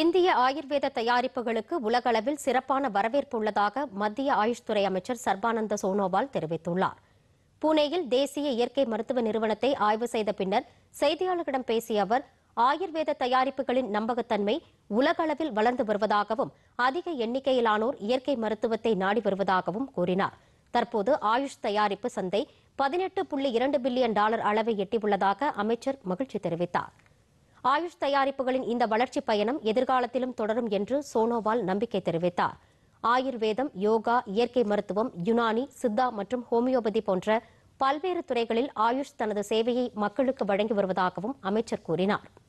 இந்திய ஆயுர்வேத தயாரிப்புகளுக்கு உலகளவில் சிறப்பான வரவேற்பு உள்ளதாக மத்திய ஆயுஷ் துறை அமைச்சர் சர்பானந்த சோனோவால் தெரிவித்துள்ளார் புனேயில் தேசிய இயற்கை மருத்துவ நிறுவனத்தை ஆய்வு செய்த பின்னர் செய்தியாளர்களிடம் பேசிய அவர் ஆயுர்வேத தயாரிப்புகளின் நம்பகத்தன்மை உலகளவில் வளர்ந்து வருவதாகவும் அதிக எண்ணிக்கையிலானோர் இயற்கை மருத்துவத்தை நாடி வருவதாகவும் கூறினார் தற்போது ஆயுஷ் தயாரிப்பு சந்தை பதினெட்டு புள்ளி இரண்டு பில்லியன் டாலர் அளவை எட்டியுள்ளதாக அமைச்சர் மகிழ்ச்சி தெரிவித்தார் ஆயுஷ் தயாரிப்புகளின் இந்த வளர்ச்சி பயணம் எதிர்காலத்திலும் தொடரும் என்று சோனோவால் நம்பிக்கை தெரிவித்தார் ஆயுர்வேதம் யோகா இயற்கை மருத்துவம் யுனானி சித்தா மற்றும் ஹோமியோபதி போன்ற பல்வேறு துறைகளில் ஆயுஷ் தனது சேவையை மக்களுக்கு வழங்கி வருவதாகவும் அமைச்சர் கூறினாா்